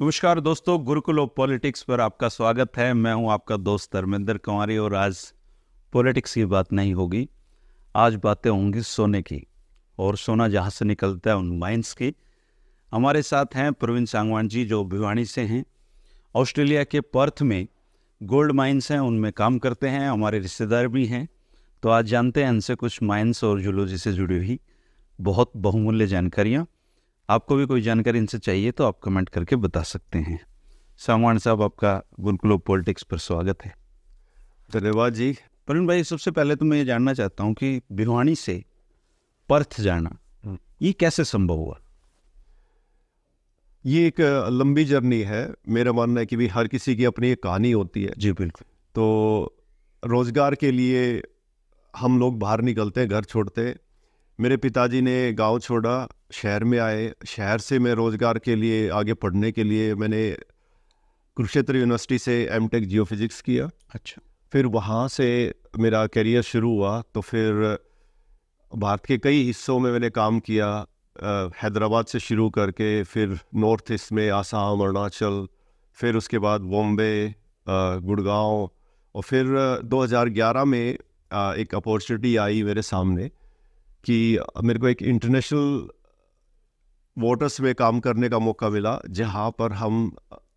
नमस्कार दोस्तों Gurukul of politics पर आपका स्वागत है मैं हूं आपका दोस्त धर्मेंद्र कुमारी और आज पॉलिटिक्स की बात नहीं होगी आज बातें होंगी सोने की और सोना जहां से निकलता है उन माइंस की हमारे साथ हैं प्रवीण सांगवान जी जो भिवाणी से हैं ऑस्ट्रेलिया के पर्थ में गोल्ड माइंस हैं उनमें काम करते हैं हमारे रिश्तेदार भी हैं तो आज जानते हैं इनसे कुछ माइंस और जुलोजी से जुड़ी हुई बहुत बहुमूल्य जानकारियाँ आपको भी कोई जानकारी इनसे चाहिए तो आप कमेंट करके बता सकते हैं सामान साहब आपका गुलकुलो पॉलिटिक्स पर स्वागत है धन्यवाद जी प्रवीण भाई सबसे पहले तो मैं ये जानना चाहता हूँ कि भिवानी से पर्थ जाना हम्म। ये कैसे संभव हुआ ये एक लंबी जर्नी है मेरा मानना है कि भी हर किसी की अपनी एक कहानी होती है जी बिल्कुल तो रोज़गार के लिए हम लोग बाहर निकलते हैं घर छोड़ते हैं मेरे पिताजी ने गांव छोड़ा शहर में आए शहर से मैं रोज़गार के लिए आगे पढ़ने के लिए मैंने कुरुक्षेत्र यूनिवर्सिटी से एम टेक जियो फिज़िक्स किया अच्छा फिर वहाँ से मेरा करियर शुरू हुआ तो फिर भारत के कई हिस्सों में मैंने काम किया हैदराबाद से शुरू करके फिर नॉर्थ ईस्ट में आसाम अरुणाचल फिर उसके बाद बॉम्बे गुड़गांव और फिर 2011 में एक अपॉर्चुनिटी आई मेरे सामने कि मेरे को एक इंटरनेशनल वाटर्स में काम करने का मौका मिला जहाँ पर हम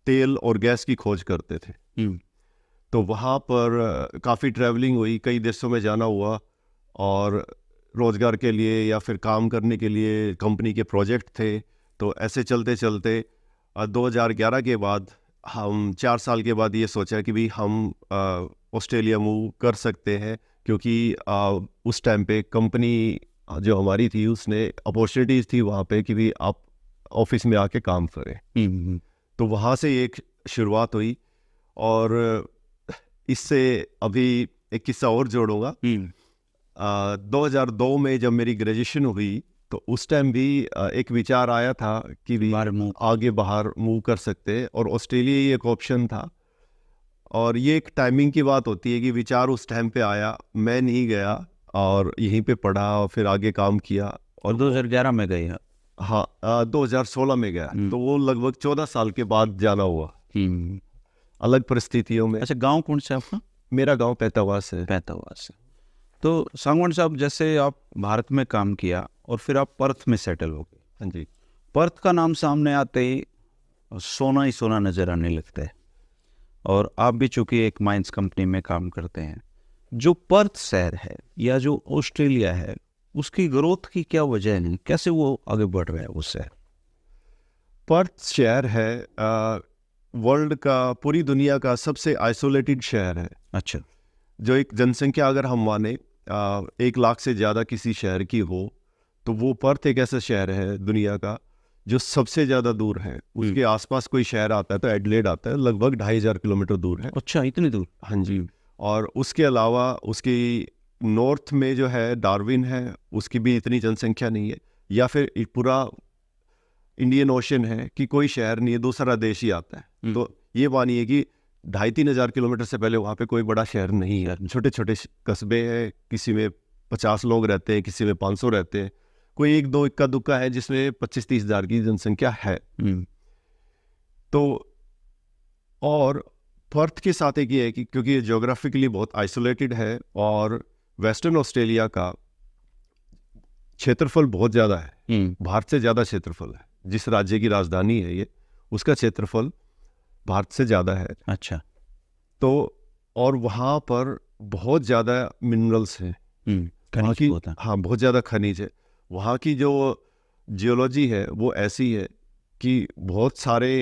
तेल और गैस की खोज करते थे हम्म। तो वहाँ पर काफ़ी ट्रैवलिंग हुई कई देशों में जाना हुआ और रोज़गार के लिए या फिर काम करने के लिए कंपनी के प्रोजेक्ट थे तो ऐसे चलते चलते 2011 के बाद हम चार साल के बाद ये सोचा कि भी हम ऑस्ट्रेलिया मूव कर सकते हैं क्योंकि आ, उस टाइम पे कंपनी जो हमारी थी उसने अपॉर्चुनिटीज थी वहाँ पे कि भी आप ऑफिस में आके काम करें हम्म, हम्म, हम्म। तो वहाँ से एक शुरुआत हुई और इससे अभी एक किस्सा और जोड़ूंगा हजार दो में जब मेरी ग्रेजुएशन हुई तो उस टाइम भी एक विचार आया था कि भी आगे बाहर मूव कर सकते और ऑस्ट्रेलिया ही एक ऑप्शन था और ये एक टाइमिंग की बात होती है कि विचार उस टाइम पे आया मैं नहीं गया और यहीं पे पढ़ा और फिर आगे काम किया और 2011 में गए हाँ दो हजार सोलह में गया हम्म। तो वो लगभग चौदह साल के बाद जाना हुआ हम्म। अलग परिस्थितियों में अच्छा गांव कौन सा आपका मेरा गांव पैतावास है पैतावास है तो सांगवान साहब जैसे आप भारत में काम किया और फिर आप पर्थ में सेटल हो गए हाँ जी पर्थ का नाम सामने आते ही सोना ही सोना नज़र आने लगता है और आप भी चूंकि एक माइंस कंपनी में काम करते हैं जो पर्थ शहर है या जो ऑस्ट्रेलिया है उसकी ग्रोथ की क्या वजह है कैसे वो आगे बढ़ रहा है वो शहर पर्थ शहर है वर्ल्ड का पूरी दुनिया का सबसे आइसोलेटेड शहर है अच्छा जो एक जनसंख्या अगर हम माने आ, एक लाख से ज़्यादा किसी शहर की हो तो वो पर्थ एक ऐसा शहर है दुनिया का जो सबसे ज़्यादा दूर है हम्म। उसके आसपास कोई शहर आता है तो एडलेड आता है लगभग ढाई हज़ार किलोमीटर दूर है अच्छा इतनी दूर हाँ जी और उसके अलावा उसकी नॉर्थ में जो है डार्विन है उसकी भी इतनी जनसंख्या नहीं है या फिर पूरा इंडियन ओशन है कि कोई शहर नहीं है दूसरा देश ही आता है हम्म। तो ये मानिए कि ढाई तीन हज़ार किलोमीटर से पहले वहाँ पे कोई बड़ा शहर नहीं है छोटे छोटे कस्बे हैं किसी में पचास लोग रहते हैं किसी में पाँच सौ रहते हैं कोई एक दो इक्का दुक्का है जिसमें पच्चीस तीस हज़ार की जनसंख्या है हम्म। तो और पर्थ के साथ एक ये है कि क्योंकि ये जोग्राफिकली बहुत आइसोलेटेड है और वेस्टर्न ऑस्ट्रेलिया का क्षेत्रफल बहुत ज़्यादा है हम्म। भारत से ज़्यादा क्षेत्रफल है जिस राज्य की राजधानी है ये उसका क्षेत्रफल भारत से ज़्यादा है अच्छा तो और वहाँ पर बहुत ज़्यादा मिनरल्स हैं हम्म, खनिज की हाँ बहुत ज़्यादा खनिज है वहाँ की जो जियोलॉजी है वो ऐसी है कि बहुत सारे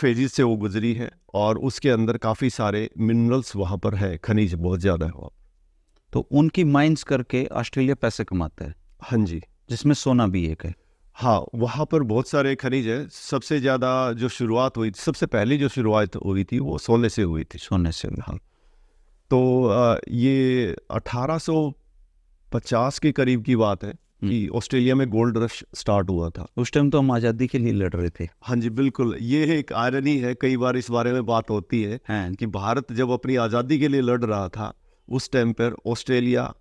फेजिस से वो गुजरी है और उसके अंदर काफ़ी सारे मिनरल्स वहाँ पर है खनिज बहुत ज़्यादा है वहाँ तो उनकी माइंस करके ऑस्ट्रेलिया पैसे कमाता है हाँ जी जिसमें सोना भी एक है हाँ वहाँ पर बहुत सारे खनिज है सबसे ज़्यादा जो शुरुआत हुई सबसे पहले जो शुरुआत हुई थी वो सोने से हुई थी सोने से हाँ तो आ, ये 1850 के करीब की बात है कि हम्म। ऑस्ट्रेलिया में गोल्ड रश स्टार्ट हुआ था उस टाइम तो हम आज़ादी के लिए लड़ रहे थे हाँ जी बिल्कुल ये एक आयरनी है कई बार इस बारे में बात होती है हाँ। कि भारत जब अपनी आज़ादी के लिए लड़ रहा था उस टाइम पर ऑस्ट्रेलिया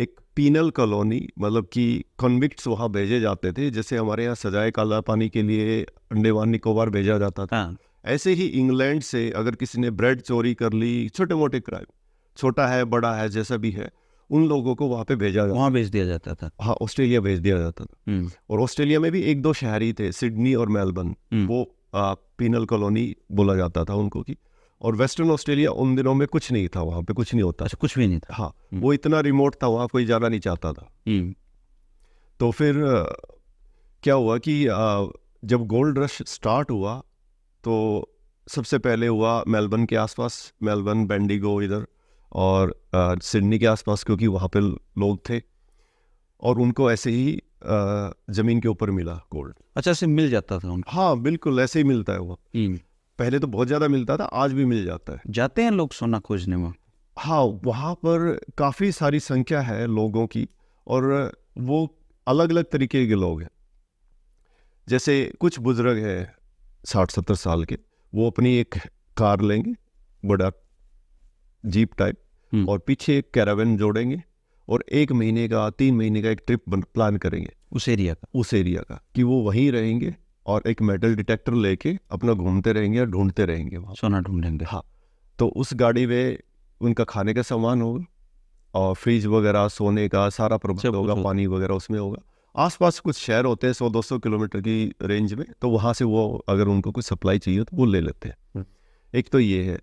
एक पीनल कॉलोनी मतलब कि कन्विक्ट वहाँ भेजे जाते थे जैसे हमारे यहाँ सजाए काला पानी के लिए अंडेवान निकोबार भेजा जाता था हाँ। ऐसे ही इंग्लैंड से अगर किसी ने ब्रेड चोरी कर ली छोटे मोटे क्राइम छोटा है बड़ा है जैसा भी है उन लोगों को वहाँ पे भेजा जाता वहाँ भेज दिया जाता था हाँ ऑस्ट्रेलिया भेज दिया जाता था हम्म। और ऑस्ट्रेलिया में भी एक दो शहरी थे सिडनी और मेलबर्न हम्म। वो आ, पीनल कॉलोनी बोला जाता था उनको की और वेस्टर्न ऑस्ट्रेलिया उन दिनों में कुछ नहीं था वहाँ पे कुछ नहीं होता अच्छा, कुछ भी नहीं था हाँ हम्म। वो इतना रिमोट था वहाँ कोई जाना नहीं चाहता था तो फिर क्या हुआ कि जब गोल्ड रश स्टार्ट हुआ तो सबसे पहले हुआ मेलबर्न के आसपास मेलबर्न बेंडिगो इधर और सिडनी के आसपास क्योंकि वहाँ पे लोग थे और उनको ऐसे ही ज़मीन के ऊपर मिला गोल्ड अच्छा ऐसे मिल जाता था उनको हाँ बिल्कुल ऐसे ही मिलता है वो हम्म। पहले तो बहुत ज़्यादा मिलता था आज भी मिल जाता है जाते हैं लोग सोना खोजने में हाँ वहाँ पर काफ़ी सारी संख्या है लोगों की और वो अलग अलग तरीके के लोग हैं जैसे कुछ बुजुर्ग हैं साठ सत्तर साल के वो अपनी एक कार लेंगे बड़ा जीप टाइप हम्म। और पीछे एक कैरावन जोड़ेंगे और एक महीने का तीन महीने का एक ट्रिप प्लान करेंगे उस एरिया का उस एरिया का कि वो वहीं रहेंगे और एक मेटल डिटेक्टर लेके अपना घूमते रहेंगे और ढूंढते रहेंगे वहाँ सोना ढूंढेंगे हाँ तो उस गाड़ी में उनका खाने का सामान होगा और फ्रिज वगैरह सोने का सारा प्रबंध होगा पानी वगैरह उसमें होगा आसपास कुछ शहर होते हैं सौ दो सौ किलोमीटर की रेंज में तो वहाँ से वो अगर उनको कुछ सप्लाई चाहिए तो वो ले लेते हैं हम्म। एक तो ये है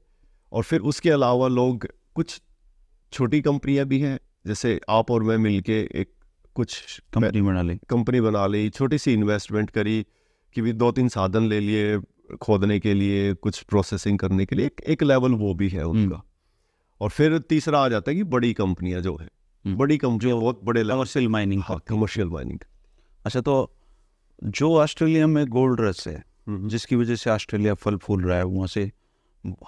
और फिर उसके अलावा लोग कुछ छोटी कंपनियां भी हैं जैसे आप और मैं मिलके एक कुछ कंपनी बना ली कंपनी बना ली छोटी सी इन्वेस्टमेंट करी कि भी दो तीन साधन ले लिए खोदने के लिए कुछ प्रोसेसिंग करने के लिए एक, एक लेवल वो भी है हम्म। उनका और फिर तीसरा आ जाता है कि बड़ी कंपनियां जो है हम्म। बड़ी कंपनियां बहुत बड़े कमर्शियल माइनिंग हाँ कमर्शियल माइनिंग अच्छा तो जो ऑस्ट्रेलिया में गोल्ड रस है हम्म। जिसकी वजह से ऑस्ट्रेलिया फल फूल रहा है वहाँ से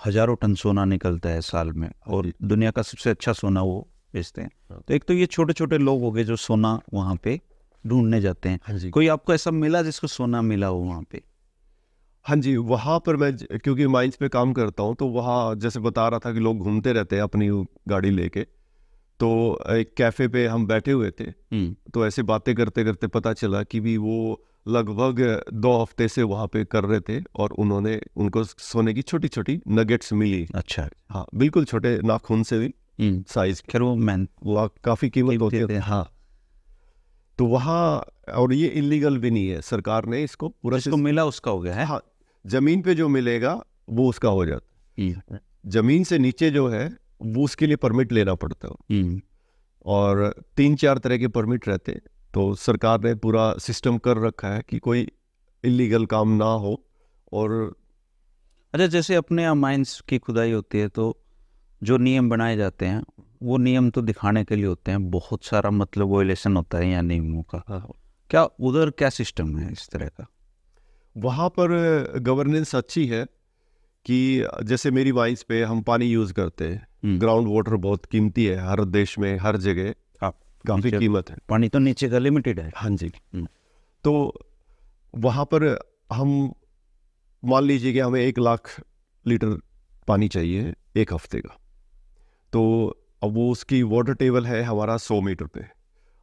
हजारों टन सोना निकलता है साल में और दुनिया का सबसे अच्छा सोना वो बेचते हैं हाँ। तो एक तो ये छोटे छोटे लोग हो गए जो सोना वहाँ पे ढूंढने जाते हैं हाँ कोई आपको ऐसा मिला जिसको सोना मिला हो वहाँ पे हाँ जी वहाँ पर मैं क्योंकि माइंस पे काम करता हूँ तो वहाँ जैसे बता रहा था कि लोग घूमते रहते हैं अपनी गाड़ी लेके तो एक कैफ़े पे हम बैठे हुए थे हम्म। तो ऐसे बातें करते करते पता चला कि भी वो लगभग दो हफ्ते से वहाँ पे कर रहे थे और उन्होंने उनको सोने की छोटी छोटी नगेट्स मिली अच्छा हाँ बिल्कुल छोटे नाखून से भी साइज हम्म। खैर वो मैन वो काफ़ी कीमत होती है हाँ तो वहाँ और ये इलीगल भी नहीं है सरकार ने इसको पूरा इसको मिला उसका हो गया है हाँ जमीन पे जो मिलेगा वो उसका हो जाता हम्म। जमीन से नीचे जो है वो उसके लिए परमिट लेना पड़ता है हम्म। और तीन चार तरह के परमिट रहते हैं तो सरकार ने पूरा सिस्टम कर रखा है कि कोई इलीगल काम ना हो और अच्छा जैसे अपने यहाँ माइंस की खुदाई होती है तो जो नियम बनाए जाते हैं वो नियम तो दिखाने के लिए होते हैं बहुत सारा मतलब वो इलेक्शन होता है या नियमों का हाँ, हाँ। क्या उधर क्या सिस्टम है इस तरह का वहाँ पर गवर्नेंस अच्छी है कि जैसे मेरी वाइन्स पे हम पानी यूज़ करते हैं हम्म। ग्राउंड वाटर बहुत कीमती है हर देश में हर जगह काफ़ी कीमत है पानी तो नीचे का लिमिटेड है हाँ जी हम्म। तो वहाँ पर हम मान लीजिए कि हमें एक लाख लीटर पानी चाहिए एक हफ्ते का तो अब वो उसकी वाटर टेबल है हमारा सौ मीटर पे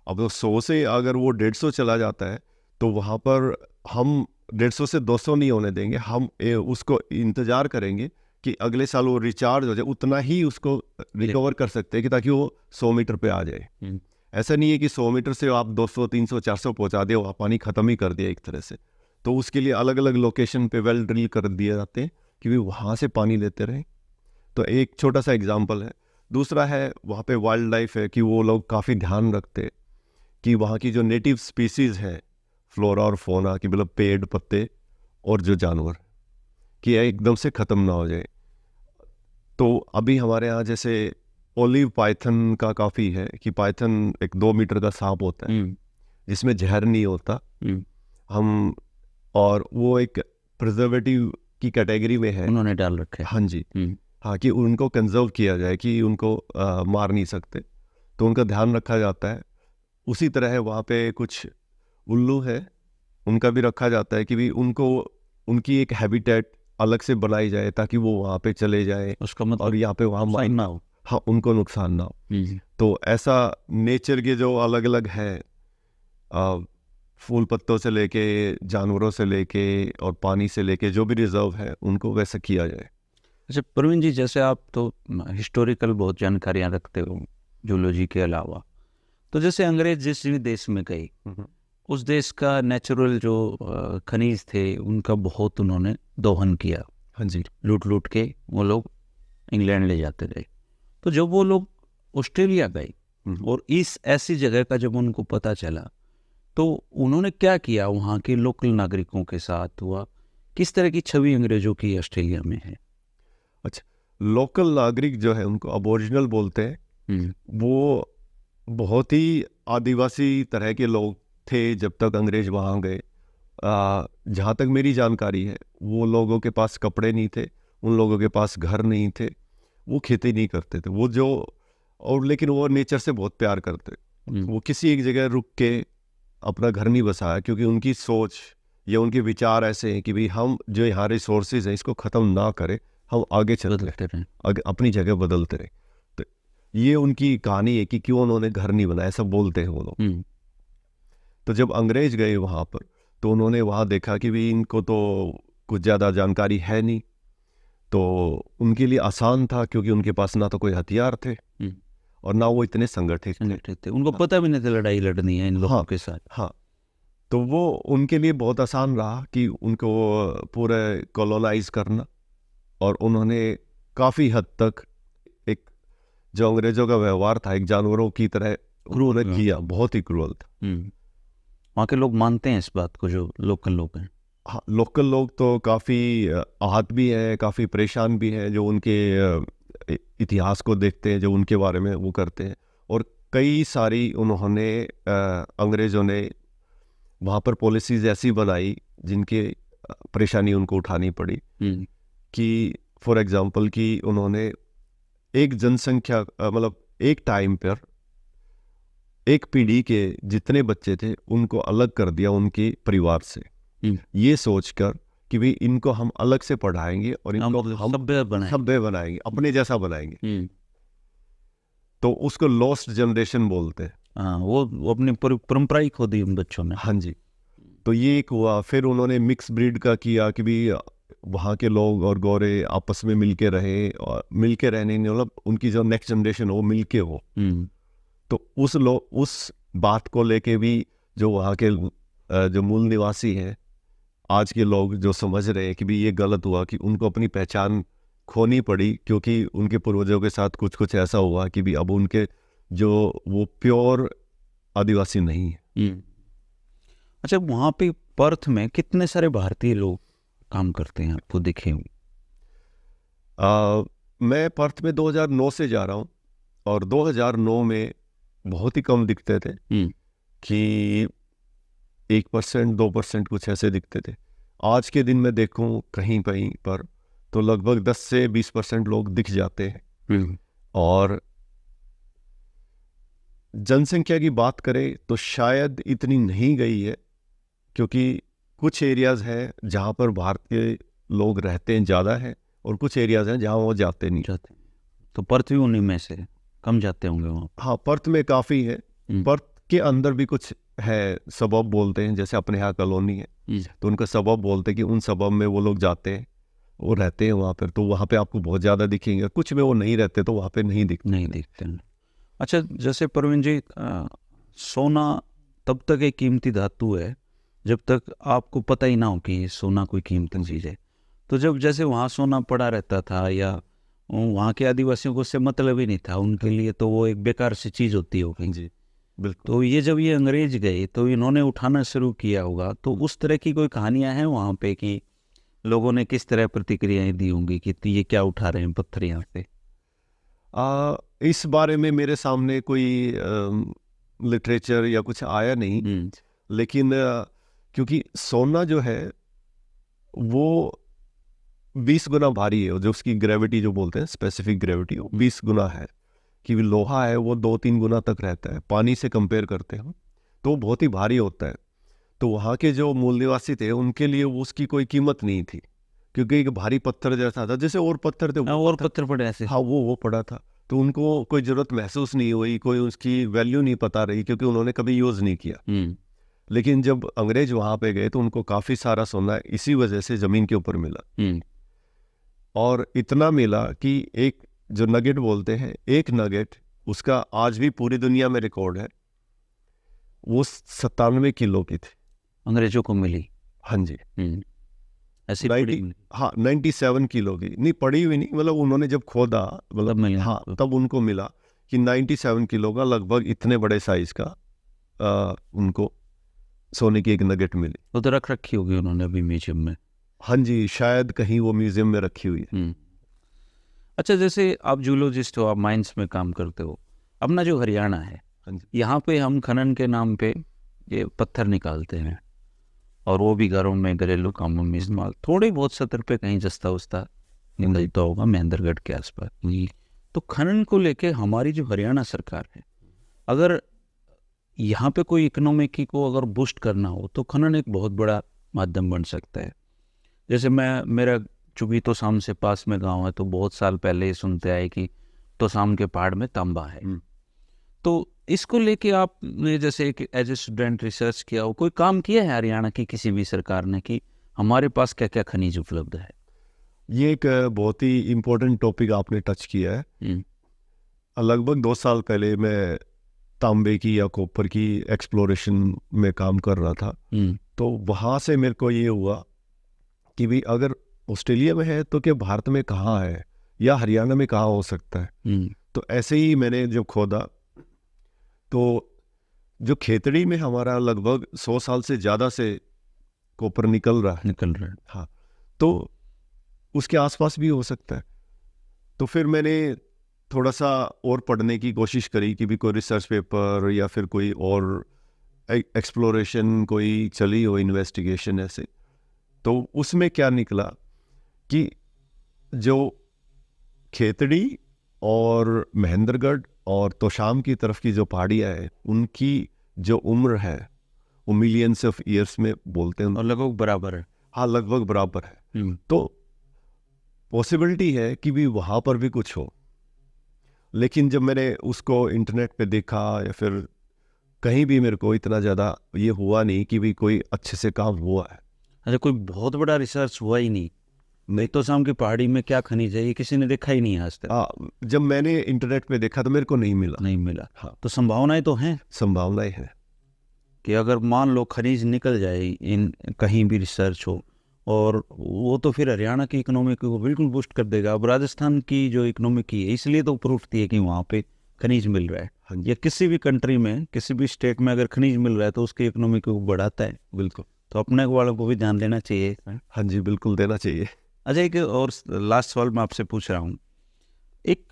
अब तो सौ से अगर वो डेढ़ सौ चला जाता है तो वहाँ पर हम डेढ़ सौ से दो सौ नहीं होने देंगे हम ए, उसको इंतज़ार करेंगे कि अगले साल वो रिचार्ज हो जाए उतना ही उसको रिकवर कर सकते हैं कि ताकि वो सौ मीटर पे आ जाए हम्म। ऐसा नहीं है कि सौ मीटर से आप दो सौ तीन सौ चार सौ पहुँचा दे वहाँ पानी ख़त्म ही कर दिया एक तरह से तो उसके लिए अलग अलग लोकेशन पे वेल ड्रिल कर दिए जाते हैं कि वे वहाँ से पानी लेते रहें तो एक छोटा सा एग्जाम्पल है दूसरा है वहाँ पर वाइल्ड लाइफ है कि वो लोग काफ़ी ध्यान रखते कि वहाँ की जो नेटिव स्पीसीज़ हैं फ्लोरा और फोना कि मतलब पेड़ पत्ते और जो जानवर कि एकदम से ख़त्म ना हो जाए तो अभी हमारे यहाँ जैसे ओलिव पाइथन का काफ़ी है कि पाइथन एक दो मीटर का सांप होता है हम्म। जिसमें जहर नहीं होता हम्म। हम और वो एक प्रिजर्वेटिव की कैटेगरी में है उन्होंने डाल रखे हाँ जी हम्म। हाँ कि उनको कंजर्व किया जाए कि उनको आ, मार नहीं सकते तो उनका ध्यान रखा जाता है उसी तरह वहाँ पे कुछ उल्लू है उनका भी रखा जाता है कि भी उनको उनकी एक हैबिटेट अलग से बनाई जाए ताकि वो वहाँ पे चले जाए उसका मतलब और यहाँ पे वहाँ ना हो हाँ उनको नुकसान ना हो तो ऐसा नेचर के जो अलग अलग है फूल पत्तों से लेके जानवरों से लेके और पानी से लेके जो भी रिजर्व है उनको वैसा किया जाए अच्छा प्रवीण जी जैसे आप तो हिस्टोरिकल बहुत जानकारियाँ रखते हो जूलॉजी के अलावा तो जैसे अंग्रेज जिस भी देश में गए हम्म, हम्म। उस देश का नेचुरल जो खनिज थे उनका बहुत उन्होंने दोहन किया हाँ जी लूट लूट के वो लोग इंग्लैंड ले जाते रहे तो जब वो लोग ऑस्ट्रेलिया गए हम्म। और इस ऐसी जगह का जब उनको पता चला तो उन्होंने क्या किया वहाँ के लोकल नागरिकों के साथ हुआ किस तरह की छवि अंग्रेजों की ऑस्ट्रेलिया में है अच्छा लोकल नागरिक जो है उनको अबोरिजिनल बोलते हैं हम्म। वो बहुत ही आदिवासी तरह के लोग थे जब तक अंग्रेज़ वहाँ गए जहाँ तक मेरी जानकारी है वो लोगों के पास कपड़े नहीं थे उन लोगों के पास घर नहीं थे वो खेती नहीं करते थे वो जो और लेकिन वो नेचर से बहुत प्यार करते हम्म। वो किसी एक जगह रुक के अपना घर नहीं बसाया क्योंकि उनकी सोच या उनके विचार ऐसे हैं कि भाई हम जो यहाँ रिसोर्सेज हैं इसको ख़त्म ना करें हम आगे चलते रहें अपनी जगह बदलते रहें तो ये उनकी कहानी है कि क्यों उन्होंने घर नहीं बनाया सब बोलते हैं वो लोग हम्म। तो जब अंग्रेज गए वहाँ पर तो उन्होंने वहाँ देखा कि भाई इनको तो कुछ ज़्यादा जानकारी है नहीं तो उनके लिए आसान था क्योंकि उनके पास ना तो कोई हथियार थे हम्म। और ना वो इतने संगठित संगठित थे उनको हाँ। पता भी नहीं था लड़ाई लड़नी है इन लोगों हाँ, के साथ हाँ तो वो उनके लिए बहुत आसान रहा कि उनको पूरे कॉलोनाइज करना और उन्होंने काफ़ी हद तक एक जो अंग्रेजों का व्यवहार था एक जानवरों की तरह क्रूर हाँ। किया बहुत ही क्रूर था हम्म। वहाँ के लोग मानते हैं इस बात को जो लोकल लोग हैं हाँ, लोकल लोग तो काफ़ी आहत भी हैं काफ़ी परेशान भी हैं जो उनके इतिहास को देखते हैं जो उनके बारे में वो करते हैं और कई सारी उन्होंने अंग्रेज़ों ने वहाँ पर पॉलिसीज ऐसी बनाई जिनके परेशानी उनको उठानी पड़ी कि फॉर एग्जांपल कि उन्होंने एक जनसंख्या मतलब एक टाइम पर एक पीढ़ी के जितने बच्चे थे उनको अलग कर दिया उनके परिवार से हम्म। ये सोचकर कि भाई इनको हम अलग से पढ़ाएंगे और इनको हम सभ्य बनाएंगे बनाएंगे अपने जैसा बनाएंगे हम्म। तो उसको लॉस्ट जनरेशन बोलते हैं हाँ, वो, वो अपनी परंपरा ही खो दी उन बच्चों ने हाँ जी तो ये एक हुआ फिर उन्होंने मिक्स ब्रीड का किया कि भी वहाँ के लोग और गौरे आपस में मिलके रहे और मिलके रहने मतलब उनकी जो नेक्स्ट जनरेशन हो मिलके हो हम्म। तो उस लो उस बात को लेके भी जो वहाँ के जो मूल निवासी हैं आज के लोग जो समझ रहे हैं कि भी ये गलत हुआ कि उनको अपनी पहचान खोनी पड़ी क्योंकि उनके पूर्वजों के साथ कुछ कुछ ऐसा हुआ कि भी अब उनके जो वो प्योर आदिवासी नहीं है हम्म। अच्छा वहाँ पे पर्थ में कितने सारे भारतीय लोग काम करते हैं आपको दिखे हुए मैं पर्थ में 2009 से जा रहा हूँ और 2009 में बहुत ही कम दिखते थे हम्म। कि एक परसेंट दो परसेंट कुछ ऐसे दिखते थे आज के दिन में देखूं कहीं कहीं पर तो लगभग दस से बीस परसेंट लोग दिख जाते हैं और जनसंख्या की बात करें तो शायद इतनी नहीं गई है क्योंकि कुछ एरियाज़ हैं जहां पर भारतीय लोग रहते हैं ज़्यादा हैं और कुछ एरियाज़ हैं जहां वो जाते नहीं जाते तो पृथ्वी उन्हीं में से कम जाते होंगे वहाँ हाँ पर्थ में काफ़ी है हम्म। पर्थ के अंदर भी कुछ है सबब बोलते हैं जैसे अपने यहाँ कॉलोनी है तो उनका सबब बोलते हैं कि उन सबब में वो लोग जाते हैं वो रहते हैं वहाँ पर तो वहाँ पे आपको बहुत ज़्यादा दिखेंगे कुछ में वो नहीं रहते तो वहाँ पे नहीं दिखते नहीं दिखते अच्छा जैसे प्रवीण जी सोना तब तक एक कीमती धातु है जब तक आपको पता ही ना हो कि सोना कोई कीमती चीज़ है तो जब जैसे वहाँ सोना पड़ा रहता था या वहाँ के आदिवासियों को उससे मतलब ही नहीं था उनके लिए तो वो एक बेकार सी चीज़ होती होगी जी बिल्कुल तो ये जब ये अंग्रेज गए तो इन्होंने उठाना शुरू किया होगा तो उस तरह की कोई कहानियाँ हैं वहाँ पे कि लोगों ने किस तरह प्रतिक्रियाएं दी होंगी कि तो ये क्या उठा रहे हैं पत्थर यहाँ से आ, इस बारे में मेरे सामने कोई लिटरेचर या कुछ आया नहीं हम्म। लेकिन क्योंकि सोना जो है वो बीस गुना भारी है जो उसकी ग्रेविटी जो बोलते हैं स्पेसिफिक ग्रेविटी वो बीस गुना है कि लोहा है वो दो तीन गुना तक रहता है पानी से कंपेयर करते हैं तो बहुत ही भारी होता है तो वहाँ के जो मूल निवासी थे उनके लिए वो उसकी कोई कीमत नहीं थी क्योंकि एक भारी पत्थर जैसा था जैसे और पत्थर थे हाँ, और पत्थर पड़े ऐसे हाँ वो वो पड़ा था तो उनको कोई ज़रूरत महसूस नहीं हुई कोई उसकी वैल्यू नहीं पता रही क्योंकि उन्होंने कभी यूज़ नहीं किया हम्म। लेकिन जब अंग्रेज वहां पे गए तो उनको काफ़ी सारा सोना इसी वजह से ज़मीन के ऊपर मिला हम्म। और इतना मिला कि एक जो नगेट बोलते हैं एक नगेट उसका आज भी पूरी दुनिया में रिकॉर्ड है वो सत्तानवे किलो की थी अंग्रेजों को मिली हाँ जी हम्म। ऐसी हाँ नाइन्टी सेवन किलो की नहीं पड़ी हुई नहीं मतलब उन्होंने जब खोदा मतलब हाँ तब उनको मिला कि नाइन्टी सेवन किलो का लगभग इतने बड़े साइज का आ, उनको सोने की एक नगेट मिली वो तो रख रखी होगी उन्होंने अभी म्यूजियम में हाँ जी शायद कहीं वो म्यूजियम में रखी हुई है हम्म। अच्छा जैसे आप जूलॉजिस्ट हो आप माइंस में काम करते हो अपना जो हरियाणा है हाँ यहाँ पे हम खनन के नाम पे ये पत्थर निकालते हैं और वो भी घरों में घरेलू कामों में इस्तेमाल हम्म। थोड़े बहुत सतर पे कहीं जस्ता उस्ता हाँ निकलता होगा महेंद्रगढ़ के आसपास तो खनन को लेके हमारी जो हरियाणा सरकार है अगर यहाँ पे कोई इकोनॉमिकी को अगर बूस्ट करना हो तो खनन एक बहुत बड़ा माध्यम बन सकता है जैसे मैं मेरा चूँकि तो शाम से पास में गांव है तो बहुत साल पहले ही सुनते आए कि तो शाम के पहाड़ में तांबा है हम्म। तो इसको लेके आपने जैसे एक एज ए स्टूडेंट रिसर्च किया हो कोई काम किया है हरियाणा की किसी भी सरकार ने कि हमारे पास क्या क्या खनिज उपलब्ध है ये एक बहुत ही इम्पोर्टेंट टॉपिक आपने टच किया है हम्म। लगभग दो साल पहले मैं तांबे की या कॉपर की एक्सप्लोरेशन में काम कर रहा था हम्म। तो वहाँ से मेरे को ये हुआ कि भी अगर ऑस्ट्रेलिया में है तो क्या भारत में कहाँ है या हरियाणा में कहाँ हो सकता है हम्म। तो ऐसे ही मैंने जब खोदा तो जो खेतड़ी में हमारा लगभग सौ साल से ज़्यादा से कोपर निकल रहा है निकल रहा है हाँ तो उसके आसपास भी हो सकता है तो फिर मैंने थोड़ा सा और पढ़ने की कोशिश करी कि भी कोई रिसर्च पेपर या फिर कोई और एक्सप्लोरेशन कोई चली हो इन्वेस्टिगेशन ऐसे तो उसमें क्या निकला कि जो खेतड़ी और महेंद्रगढ़ और तोशाम की तरफ की जो पहाड़ियाँ हैं उनकी जो उम्र है वो मिलियंस ऑफ ईयर्स में बोलते हैं लगभग बराबर है हाँ लगभग बराबर है हम्म। तो पॉसिबिलिटी है कि भी वहाँ पर भी कुछ हो लेकिन जब मैंने उसको इंटरनेट पे देखा या फिर कहीं भी मेरे को इतना ज़्यादा ये हुआ नहीं कि भी कोई अच्छे से काम हुआ है अरे कोई बहुत बड़ा रिसर्च हुआ ही नहीं मैं तो शाम की पहाड़ी में क्या खनिज है ये किसी ने देखा ही नहीं आज तक हाँ, जब मैंने इंटरनेट पे देखा तो मेरे को नहीं मिला नहीं मिला हाँ तो संभावनाएं तो हैं संभावनाएं हैं कि अगर मान लो खनिज निकल जाए इन कहीं भी रिसर्च हो और वो तो फिर हरियाणा की इकोनॉमी को बिल्कुल बूस्ट कर देगा अब राजस्थान की जो इकोनॉमी की है इसलिए तो ऊपर उठती है कि वहाँ पे खनिज मिल रहा है हाँ या किसी भी कंट्री में किसी भी स्टेट में अगर खनिज मिल रहा है तो उसकी इकोनॉमी को बढ़ाता है बिल्कुल तो अपने वालों को भी ध्यान देना चाहिए हाँ जी बिल्कुल देना चाहिए अच्छा एक और लास्ट सवाल मैं आपसे पूछ रहा हूँ एक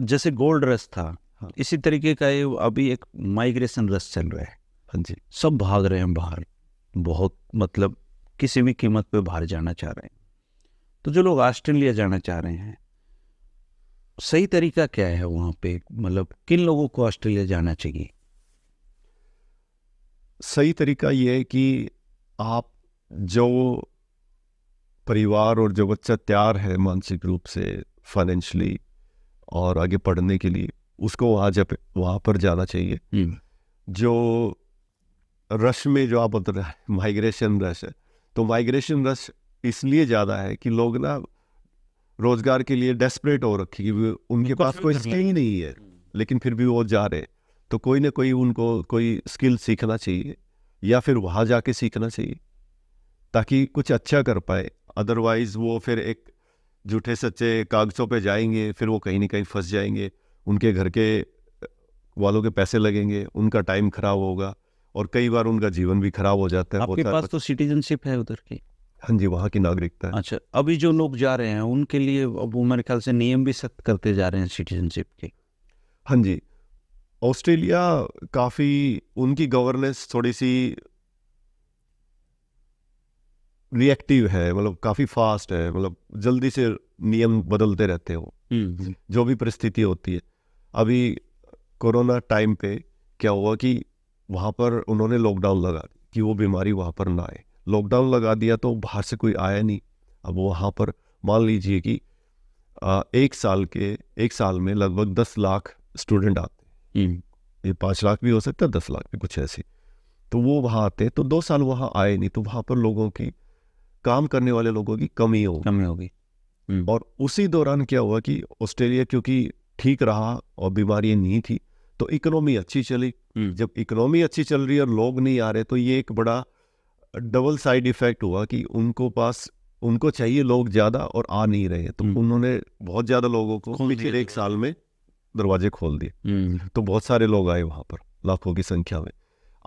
जैसे गोल्ड रस था हाँ। इसी तरीके का ये अभी एक माइग्रेशन रस चल रहा है हाँ जी सब भाग रहे हैं बाहर बहुत मतलब किसी भी कीमत पे बाहर जाना चाह रहे हैं तो जो लोग ऑस्ट्रेलिया जाना चाह रहे हैं सही तरीका क्या है वहाँ पे मतलब किन लोगों को ऑस्ट्रेलिया जाना चाहिए सही तरीका ये है कि आप जो परिवार और जो बच्चा तैयार है मानसिक रूप से फाइनेंशली और आगे पढ़ने के लिए उसको वहाँ जब वहाँ पर जाना चाहिए जो रश में जो आप बता रहे माइग्रेशन रश है तो माइग्रेशन रश इसलिए ज़्यादा है कि लोग ना रोजगार के लिए डेस्परेट हो रखे कि उनके पास कोई स्किल ही नहीं है लेकिन फिर भी वो जा रहे तो कोई ना कोई उनको कोई स्किल सीखना चाहिए या फिर वहाँ जाके सीखना चाहिए ताकि कुछ अच्छा कर पाए अदरवाइज़ वो फिर एक झूठे सच्चे कागज़ों पे जाएंगे फिर वो कहीं ना कहीं फंस जाएंगे उनके घर के वालों के पैसे लगेंगे उनका टाइम खराब होगा और कई बार उनका जीवन भी खराब हो जाता है आपके पास तो सिटीजनशिप है उधर की हाँ जी वहाँ की नागरिकता है अच्छा अभी जो लोग जा रहे हैं उनके लिए अब मेरे ख्याल से नियम भी सख्त करते जा रहे हैं सिटीजनशिप के हाँ जी ऑस्ट्रेलिया काफ़ी उनकी गवर्नेंस थोड़ी सी रिएक्टिव है मतलब काफ़ी फास्ट है मतलब जल्दी से नियम बदलते रहते हो हम्म, हम्म। जो भी परिस्थिति होती है अभी कोरोना टाइम पे क्या हुआ कि वहाँ पर उन्होंने लॉकडाउन लगा दी कि वो बीमारी वहाँ पर ना आए लॉकडाउन लगा दिया तो बाहर से कोई आया नहीं अब वहाँ पर मान लीजिए कि एक साल के एक साल में लगभग दस लाख स्टूडेंट आते ये पाँच लाख भी हो सकता है दस लाख भी कुछ ऐसी तो वो वहाँ आते तो दो साल वहाँ आए नहीं तो वहाँ पर लोगों की काम करने वाले लोगों की कमी हो कमी होगी हम्म। और उसी दौरान क्या हुआ कि ऑस्ट्रेलिया क्योंकि ठीक रहा और बीमारियां नहीं थी तो इकोनॉमी अच्छी चली हम्म। जब इकोनॉमी अच्छी चल रही है और लोग नहीं आ रहे तो ये एक बड़ा डबल साइड इफेक्ट हुआ कि उनको पास उनको चाहिए लोग ज़्यादा और आ नहीं रहे तो हम्म। उन्होंने बहुत ज़्यादा लोगों को पिछले एक साल में दरवाजे खोल दिए हम्म। तो बहुत सारे लोग आए वहाँ पर लाखों की संख्या में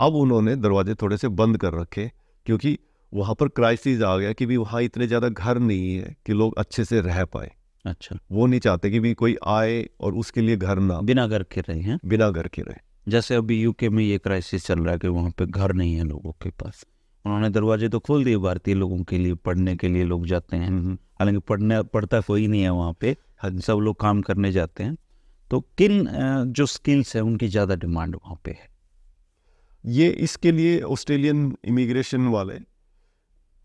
अब उन्होंने दरवाजे थोड़े से बंद कर रखे क्योंकि वहाँ पर क्राइसिस आ गया कि भी वहाँ इतने ज़्यादा घर नहीं है कि लोग अच्छे से रह पाए अच्छा वो नहीं चाहते कि भी कोई आए और उसके लिए घर ना बिना घर के रहे हैं बिना घर के रहे जैसे अभी यूके में ये क्राइसिस चल रहा है कि वहाँ पे घर नहीं है लोगों के पास उन्होंने दरवाजे तो खोल दिए भारतीय लोगों के लिए पढ़ने के लिए लोग जाते हैं हम्म, हम्म। हालांकि पढ़ने पढ़ता कोई नहीं है वहाँ पे हाँ सब लोग काम करने जाते हैं तो किन जो स्किल्स है उनकी ज़्यादा डिमांड वहाँ पे है ये इसके लिए ऑस्ट्रेलियन इमिग्रेशन वाले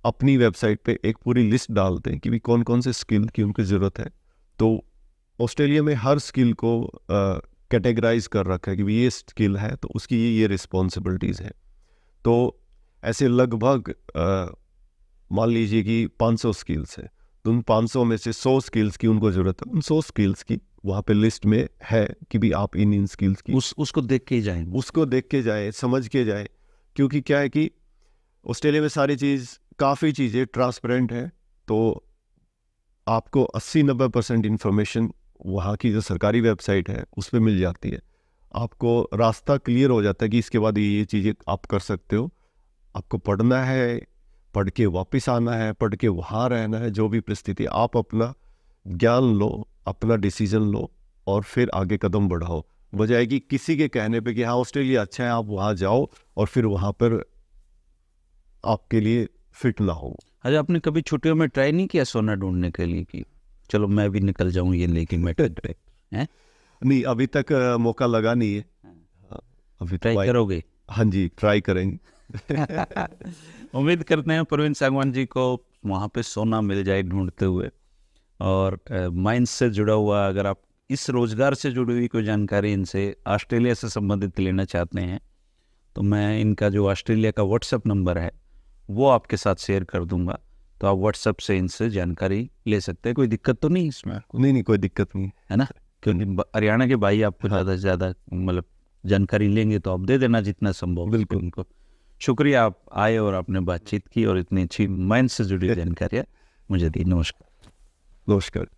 अपनी वेबसाइट पे एक पूरी लिस्ट डालते हैं कि भी कौन कौन से स्किल की उनकी ज़रूरत है तो ऑस्ट्रेलिया में हर स्किल को कैटेगराइज कर रखा है कि भी ये स्किल है तो उसकी ये ये रिस्पॉन्सिबिलिटीज़ है तो ऐसे लगभग मान लीजिए कि 500 स्किल्स है तो उन 500 में से 100 स्किल्स की उनको ज़रूरत है उन 100 स्किल्स की वहाँ पे लिस्ट में है कि भी आप इन इन स्किल्स की उस उसको देख के जाएं उसको देख के जाएं समझ के जाएं क्योंकि क्या है कि ऑस्ट्रेलिया में सारी चीज़ काफ़ी चीज़ें ट्रांसपेरेंट है तो आपको 80-90 परसेंट इन्फॉर्मेशन वहाँ की जो सरकारी वेबसाइट है उस पर मिल जाती है आपको रास्ता क्लियर हो जाता है कि इसके बाद ये ये चीज़ें आप कर सकते हो आपको पढ़ना है पढ़ के वापस आना है पढ़ के वहाँ रहना है जो भी परिस्थिति आप अपना ज्ञान लो अपना डिसीजन लो और फिर आगे कदम बढ़ाओ बजाय कि किसी के कहने पे कि हाँ ऑस्ट्रेलिया अच्छा है आप वहाँ जाओ और फिर वहाँ पर आपके लिए फिट ना हो अरे अच्छा, आपने कभी छुट्टियों में ट्राई नहीं किया सोना ढूंढने के लिए कि चलो मैं भी निकल जाऊँ ये लेके मेटल पे हैं नहीं अभी तक मौका लगा नहीं है हाँ। हाँ, अभी ट्राई तो करोगे हाँ जी ट्राई करेंगे उम्मीद करते हैं प्रवीण सागवान जी को वहाँ पे सोना मिल जाए ढूंढते हुए और माइंस से जुड़ा हुआ अगर आप इस रोज़गार से जुड़ी हुई कोई जानकारी इनसे ऑस्ट्रेलिया से संबंधित लेना चाहते हैं तो मैं इनका जो ऑस्ट्रेलिया का व्हाट्सअप नंबर है वो आपके साथ शेयर कर दूंगा तो आप व्हाट्सएप से इनसे जानकारी ले सकते हैं कोई दिक्कत तो नहीं इसमें नहीं नहीं कोई दिक्कत नहीं है ना क्योंकि हरियाणा के भाई आपको हाँ। ज़्यादा से ज़्यादा मतलब जानकारी लेंगे तो आप दे देना जितना संभव बिल्कुल उनको शुक्रिया आप आए और आपने बातचीत की और इतनी अच्छी माइंड से जुड़ी जानकारियाँ मुझे दी नमस्कार Los Good.